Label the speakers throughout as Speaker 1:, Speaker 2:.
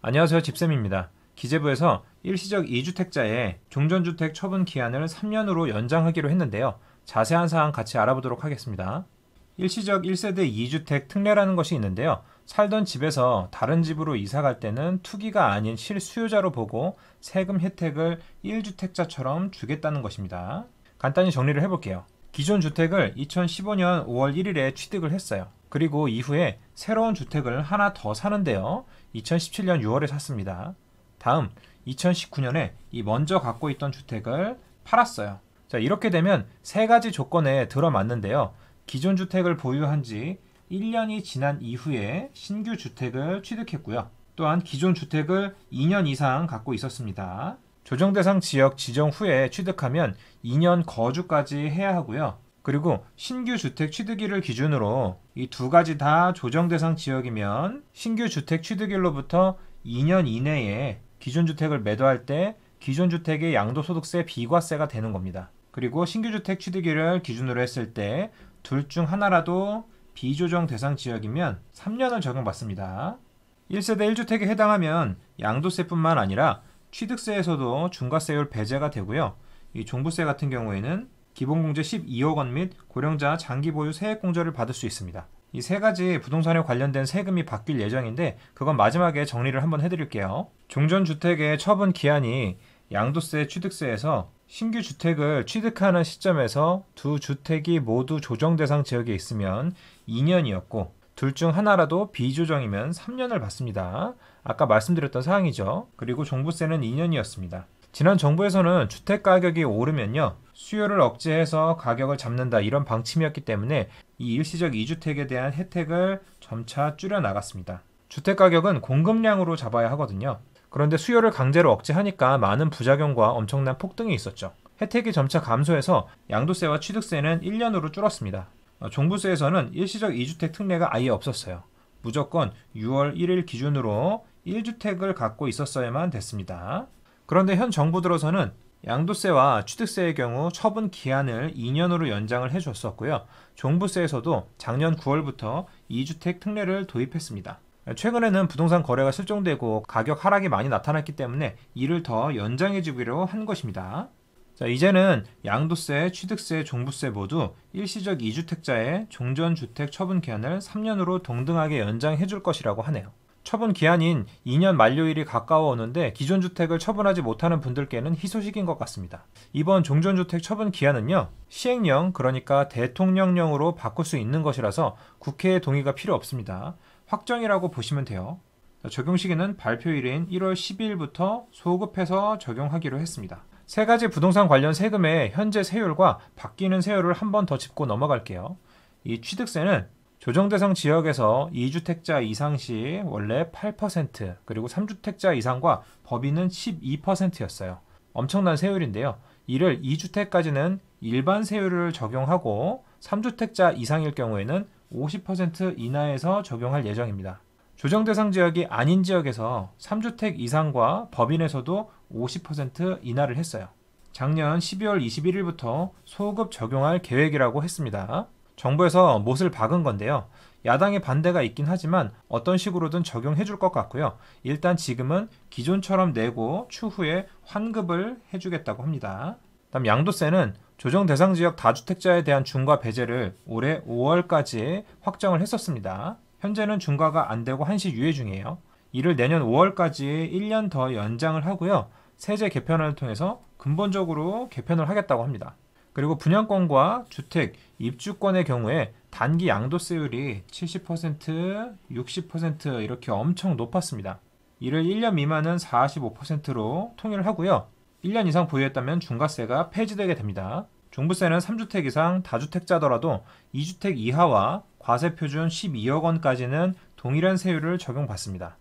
Speaker 1: 안녕하세요. 집쌤입니다. 기재부에서 일시적 2주택자의 종전주택 처분 기한을 3년으로 연장하기로 했는데요. 자세한 사항 같이 알아보도록 하겠습니다. 일시적 1세대 2주택 특례라는 것이 있는데요. 살던 집에서 다른 집으로 이사 갈 때는 투기가 아닌 실수요자로 보고 세금 혜택을 1주택자처럼 주겠다는 것입니다. 간단히 정리를 해볼게요. 기존 주택을 2015년 5월 1일에 취득을 했어요. 그리고 이후에 새로운 주택을 하나 더 사는데요. 2017년 6월에 샀습니다. 다음 2019년에 이 먼저 갖고 있던 주택을 팔았어요. 자, 이렇게 되면 세 가지 조건에 들어맞는데요. 기존 주택을 보유한 지 1년이 지난 이후에 신규 주택을 취득했고요. 또한 기존 주택을 2년 이상 갖고 있었습니다. 조정 대상 지역 지정 후에 취득하면 2년 거주까지 해야 하고요. 그리고 신규 주택 취득일을 기준으로 이 두 가지 다 조정 대상 지역이면 신규 주택 취득일로부터 2년 이내에 기존 주택을 매도할 때 기존 주택의 양도소득세 비과세가 되는 겁니다. 그리고 신규 주택 취득일을 기준으로 했을 때 둘 중 하나라도 비조정 대상 지역이면 3년을 적용받습니다. 1세대 1주택에 해당하면 양도세뿐만 아니라 취득세에서도 중과세율 배제가 되고요. 이 종부세 같은 경우에는 기본공제 12억 원 및 고령자 장기 보유 세액 공제를 받을 수 있습니다. 이 세 가지 부동산에 관련된 세금이 바뀔 예정인데 그건 마지막에 정리를 한번 해드릴게요. 종전주택의 처분 기한이 양도세 취득세에서 신규 주택을 취득하는 시점에서 두 주택이 모두 조정 대상 지역에 있으면 2년이었고 둘 중 하나라도 비조정이면 3년을 받습니다. 아까 말씀드렸던 사항이죠. 그리고 종부세는 2년이었습니다. 지난 정부에서는 주택 가격이 오르면요. 수요를 억제해서 가격을 잡는다 이런 방침이었기 때문에 이 일시적 2주택에 대한 혜택을 점차 줄여 나갔습니다. 주택 가격은 공급량으로 잡아야 하거든요. 그런데 수요를 강제로 억제하니까 많은 부작용과 엄청난 폭등이 있었죠. 혜택이 점차 감소해서 양도세와 취득세는 1년으로 줄었습니다. 종부세에서는 일시적 2주택 특례가 아예 없었어요. 무조건 6월 1일 기준으로 1주택을 갖고 있었어야만 됐습니다. 그런데 현 정부 들어서는 양도세와 취득세의 경우 처분 기한을 2년으로 연장을 해줬었고요. 종부세에서도 작년 9월부터 2주택 특례를 도입했습니다. 최근에는 부동산 거래가 실종되고 가격 하락이 많이 나타났기 때문에 이를 더 연장해주기로 한 것입니다. 자, 이제는 양도세, 취득세, 종부세 모두 일시적 2주택자의 종전주택 처분 기한을 3년으로 동등하게 연장해줄 것이라고 하네요. 처분 기한인 2년 만료일이 가까워 오는데 기존 주택을 처분하지 못하는 분들께는 희소식인 것 같습니다. 이번 종전주택 처분 기한은요. 시행령 그러니까 대통령령으로 바꿀 수 있는 것이라서 국회의 동의가 필요 없습니다. 확정이라고 보시면 돼요. 적용 시기는 발표일인 1월 1 0일부터 소급해서 적용하기로 했습니다. 세 가지 부동산 관련 세금의 현재 세율과 바뀌는 세율을 한 번 더 짚고 넘어갈게요. 이 취득세는 조정 대상 지역에서 2주택자 이상 시 원래 8% 그리고 3주택자 이상과 법인은 12%였어요. 엄청난 세율인데요. 이를 2주택까지는 일반 세율을 적용하고 3주택자 이상일 경우에는 50%이하에서 적용할 예정입니다. 조정 대상 지역이 아닌 지역에서 3주택 이상과 법인에서도 50%이하를 했어요. 작년 12월 21일부터 소급 적용할 계획이라고 했습니다. 정부에서 못을 박은 건데요. 야당의 반대가 있긴 하지만 어떤 식으로든 적용해 줄 것 같고요. 일단 지금은 기존처럼 내고 추후에 환급을 해주겠다고 합니다. 다음 양도세는 조정 대상 지역 다주택자에 대한 중과 배제를 올해 5월까지 확정을 했었습니다. 현재는 중과가 안 되고 한시 유예 중이에요. 이를 내년 5월까지 1년 더 연장을 하고요. 세제 개편을 통해서 근본적으로 개편을 하겠다고 합니다. 그리고 분양권과 주택, 입주권의 경우에 단기 양도세율이 70%, 60% 이렇게 엄청 높았습니다. 이를 1년 미만은 45%로 통일하고요. 을 1년 이상 보유했다면 중과세가 폐지되게 됩니다. 종부세는 3주택 이상 다주택자더라도 2주택 이하와 과세표준 12억 원까지는 동일한 세율을 적용받습니다.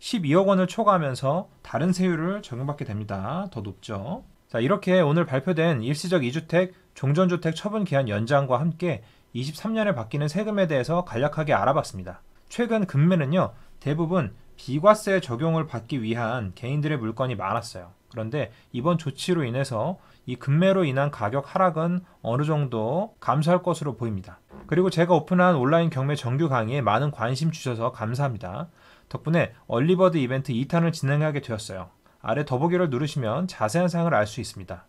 Speaker 1: 12억 원을 초과하면서 다른 세율을 적용받게 됩니다. 더 높죠. 자, 이렇게 오늘 발표된 일시적 2주택, 종전주택 처분 기한 연장과 함께 23년에 바뀌는 세금에 대해서 간략하게 알아봤습니다. 최근 금매는요, 대부분 비과세 적용을 받기 위한 개인들의 물건이 많았어요. 그런데 이번 조치로 인해서 이 금매로 인한 가격 하락은 어느 정도 감소할 것으로 보입니다. 그리고 제가 오픈한 온라인 경매 정규 강의에 많은 관심 주셔서 감사합니다. 덕분에 얼리버드 이벤트 2탄을 진행하게 되었어요. 아래 더보기를 누르시면 자세한 사항을 알 수 있습니다.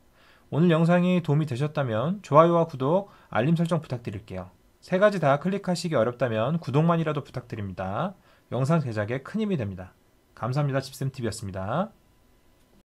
Speaker 1: 오늘 영상이 도움이 되셨다면 좋아요와 구독, 알림 설정 부탁드릴게요. 세 가지 다 클릭하시기 어렵다면 구독만이라도 부탁드립니다. 영상 제작에 큰 힘이 됩니다. 감사합니다. 집쌤TV였습니다.